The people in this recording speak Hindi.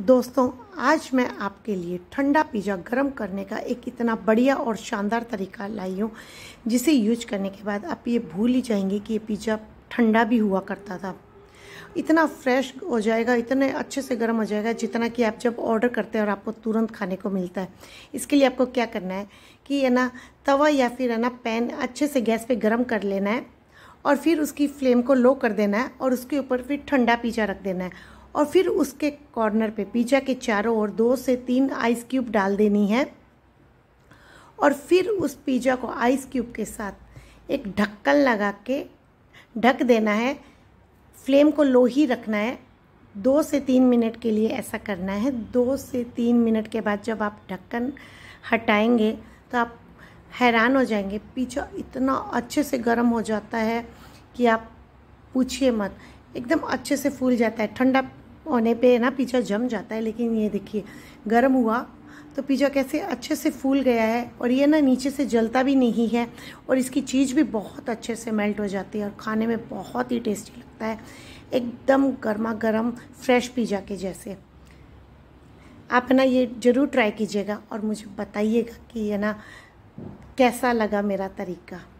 दोस्तों आज मैं आपके लिए ठंडा पिज़्ज़ा गर्म करने का एक इतना बढ़िया और शानदार तरीका लाई हूँ जिसे यूज करने के बाद आप ये भूल ही जाएंगे कि ये पिज़्ज़ा ठंडा भी हुआ करता था इतना फ्रेश हो जाएगा इतने अच्छे से गर्म हो जाएगा जितना कि आप जब ऑर्डर करते हैं और आपको तुरंत खाने को मिलता है इसके लिए आपको क्या करना है कि है ना तवा या फिर है ना पैन अच्छे से गैस पर गर्म कर लेना है और फिर उसकी फ्लेम को लो कर देना है और उसके ऊपर फिर ठंडा पिज़्ज़ा रख देना है और फिर उसके कॉर्नर पे पिज्ज़ा के चारों ओर दो से तीन आइस क्यूब डाल देनी है और फिर उस पिज़्ज़ा को आइस क्यूब के साथ एक ढक्कन लगा के ढक देना है फ्लेम को लो ही रखना है दो से तीन मिनट के लिए ऐसा करना है दो से तीन मिनट के बाद जब आप ढक्कन हटाएंगे तो आप हैरान हो जाएंगे पिज्ज़ा इतना अच्छे से गर्म हो जाता है कि आप पूछिए मत एकदम अच्छे से फूल जाता है ठंडा होने पे ना पिज्ज़ा जम जाता है लेकिन ये देखिए गर्म हुआ तो पिज्ज़ा कैसे अच्छे से फूल गया है और ये ना नीचे से जलता भी नहीं है और इसकी चीज़ भी बहुत अच्छे से मेल्ट हो जाती है और खाने में बहुत ही टेस्टी लगता है एकदम गर्मा गर्म फ्रेश पिज़्ज़ा के जैसे आप ना ये ज़रूर ट्राई कीजिएगा और मुझे बताइएगा कि ये ना कैसा लगा मेरा तरीका